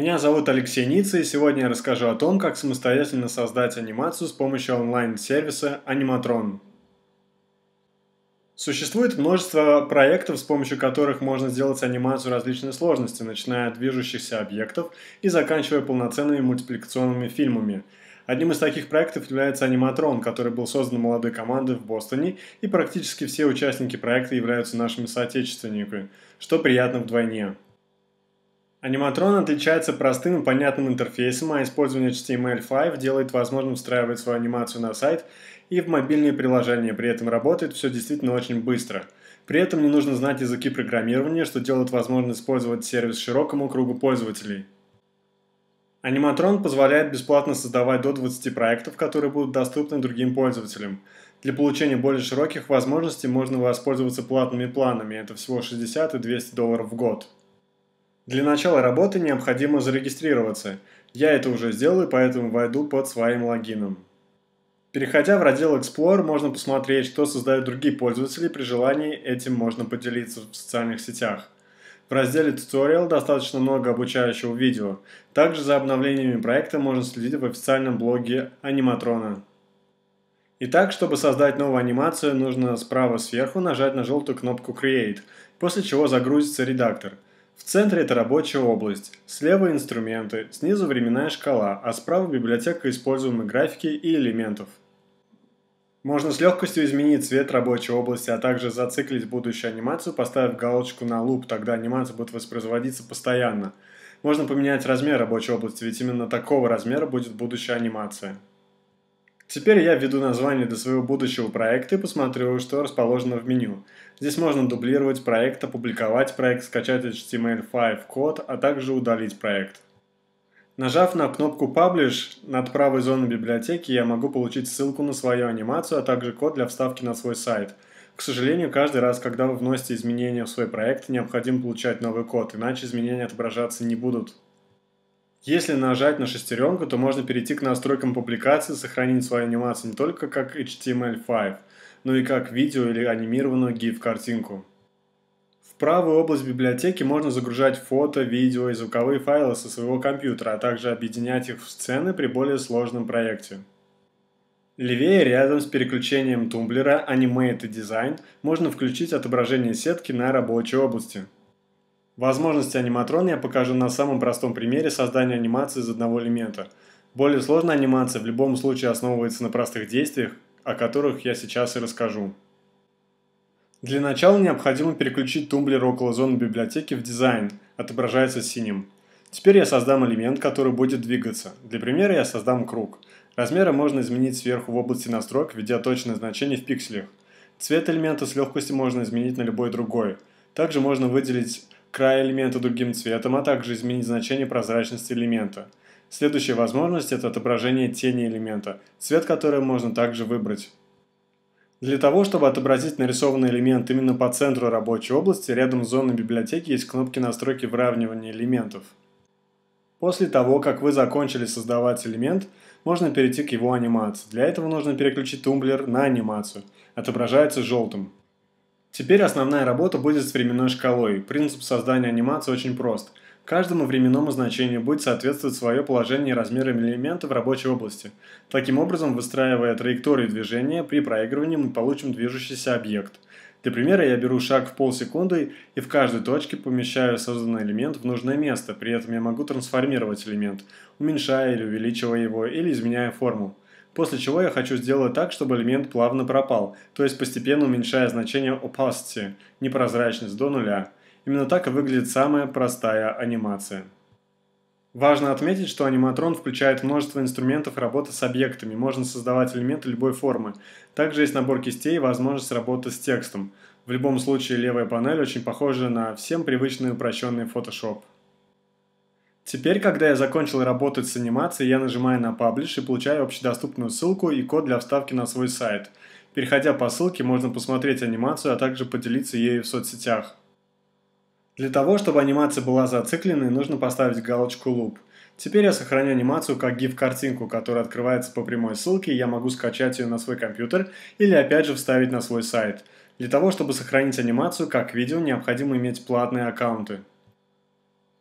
Меня зовут Алексей Ница, и сегодня я расскажу о том, как самостоятельно создать анимацию с помощью онлайн-сервиса Animatron. Существует множество проектов, с помощью которых можно сделать анимацию различной сложности, начиная от движущихся объектов и заканчивая полноценными мультипликационными фильмами. Одним из таких проектов является Аниматрон, который был создан молодой командой в Бостоне, и практически все участники проекта являются нашими соотечественниками, что приятно вдвойне. Аниматрон отличается простым и понятным интерфейсом, а использование HTML5 делает возможным встраивать свою анимацию на сайт и в мобильные приложения. При этом работает все действительно очень быстро. При этом не нужно знать языки программирования, что делает возможным использовать сервис широкому кругу пользователей. Аниматрон позволяет бесплатно создавать до 20 проектов, которые будут доступны другим пользователям. Для получения более широких возможностей можно воспользоваться платными планами, это всего 60 и 200 долларов в год. Для начала работы необходимо зарегистрироваться. Я это уже сделал, и поэтому войду под своим логином. Переходя в раздел Explore, можно посмотреть, что создают другие пользователи, при желании этим можно поделиться в социальных сетях. В разделе Tutorial достаточно много обучающего видео. Также за обновлениями проекта можно следить в официальном блоге Аниматрона. Итак, чтобы создать новую анимацию, нужно справа сверху нажать на желтую кнопку Create, после чего загрузится редактор – в центре это рабочая область, слева инструменты, снизу временная шкала, а справа библиотека используемой графики и элементов. Можно с легкостью изменить цвет рабочей области, а также зациклить будущую анимацию, поставив галочку на луп, тогда анимация будет воспроизводиться постоянно. Можно поменять размер рабочей области, ведь именно такого размера будет будущая анимация. Теперь я введу название для своего будущего проекта и посмотрю, что расположено в меню. Здесь можно дублировать проект, опубликовать проект, скачать HTML5 код, а также удалить проект. Нажав на кнопку Publish над правой зоной библиотеки, я могу получить ссылку на свою анимацию, а также код для вставки на свой сайт. К сожалению, каждый раз, когда вы вносите изменения в свой проект, необходимо получать новый код, иначе изменения отображаться не будут. Если нажать на шестеренку, то можно перейти к настройкам публикации, сохранить свою анимацию не только как HTML5, но и как видео или анимированную GIF-картинку. В правую область библиотеки можно загружать фото, видео и звуковые файлы со своего компьютера, а также объединять их в сцены при более сложном проекте. Левее, рядом с переключением тумблера Animate Design, можно включить отображение сетки на рабочей области – Возможности аниматрона я покажу на самом простом примере создания анимации из одного элемента. Более сложная анимация в любом случае основывается на простых действиях, о которых я сейчас и расскажу. Для начала необходимо переключить тумблер около зоны библиотеки в дизайн, отображается синим. Теперь я создам элемент, который будет двигаться. Для примера я создам круг. Размеры можно изменить сверху в области настроек, введя точное значение в пикселях. Цвет элемента с легкостью можно изменить на любой другой. Также можно выделить края элемента другим цветом, а также изменить значение прозрачности элемента. Следующая возможность – это отображение тени элемента, цвет которой можно также выбрать. Для того, чтобы отобразить нарисованный элемент именно по центру рабочей области, рядом с зоной библиотеки есть кнопки настройки выравнивания элементов. После того, как вы закончили создавать элемент, можно перейти к его анимации. Для этого нужно переключить тумблер на анимацию. Отображается желтым. Теперь основная работа будет с временной шкалой. Принцип создания анимации очень прост. Каждому временному значению будет соответствовать свое положение и размер элемента в рабочей области. Таким образом, выстраивая траекторию движения, при проигрывании мы получим движущийся объект. Для примера я беру шаг в полсекунды и в каждой точке помещаю созданный элемент в нужное место, при этом я могу трансформировать элемент, уменьшая или увеличивая его, или изменяя форму после чего я хочу сделать так, чтобы элемент плавно пропал, то есть постепенно уменьшая значение opacity, непрозрачность до нуля. Именно так и выглядит самая простая анимация. Важно отметить, что аниматрон включает множество инструментов работы с объектами, можно создавать элементы любой формы. Также есть набор кистей и возможность работы с текстом. В любом случае левая панель очень похожа на всем привычный упрощенный Photoshop. Теперь, когда я закончил работать с анимацией, я нажимаю на «Паблиш» и получаю общедоступную ссылку и код для вставки на свой сайт. Переходя по ссылке, можно посмотреть анимацию, а также поделиться ею в соцсетях. Для того, чтобы анимация была зацикленной, нужно поставить галочку «Loop». Теперь я сохраню анимацию как GIF-картинку, которая открывается по прямой ссылке, и я могу скачать ее на свой компьютер или опять же вставить на свой сайт. Для того, чтобы сохранить анимацию как видео, необходимо иметь платные аккаунты.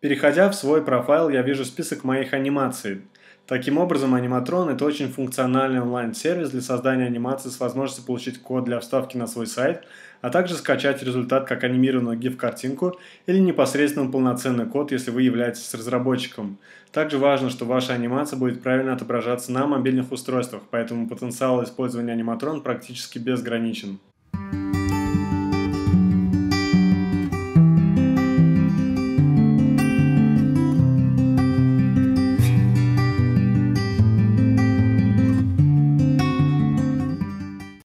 Переходя в свой профайл, я вижу список моих анимаций. Таким образом, аниматрон – это очень функциональный онлайн-сервис для создания анимации с возможностью получить код для вставки на свой сайт, а также скачать результат как анимированную GIF-картинку или непосредственно полноценный код, если вы являетесь разработчиком. Также важно, что ваша анимация будет правильно отображаться на мобильных устройствах, поэтому потенциал использования аниматрон практически безграничен.